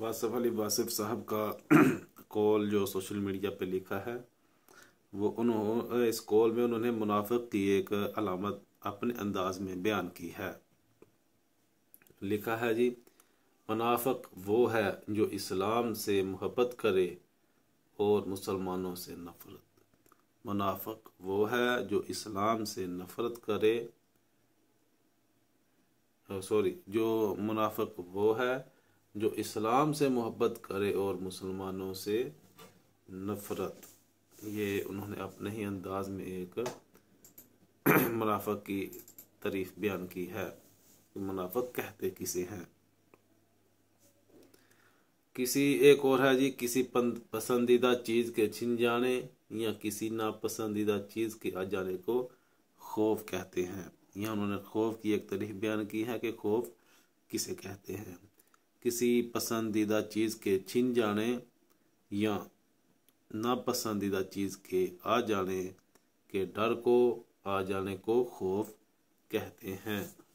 वासफ़ अली वासिफ साहब का कॉल जो सोशल मीडिया पे लिखा है वो उन्होंने इस कॉल में उन्होंने मुनाफिक की एक अलामत अपने अंदाज में बयान की है लिखा है जी मुनाफिक वो है जो इस्लाम से मोहब्बत करे और मुसलमानों से नफरत मुनाफिक वो है जो इस्लाम से नफरत करे सॉरी जो मुनाफिक वो है जो इस्लाम से मोहब्बत करे और मुसलमानों से नफ़रत ये उन्होंने अपने ही अंदाज में एक मुनाफत की तारीफ बयान की है कि मुनाफत कहते किसे हैं किसी एक और है जी किसी पसंदीदा चीज़ के छिन जाने या किसी नापसंदीदा चीज़ के आ जाने को खौफ कहते हैं यहाँ उन्होंने खौफ की एक तारीफ बयान की है कि खौफ किसे कहते हैं किसी पसंदीदा चीज़ के छिन जाने या नापसंदीदा चीज़ के आ जाने के डर को आ जाने को खौफ कहते हैं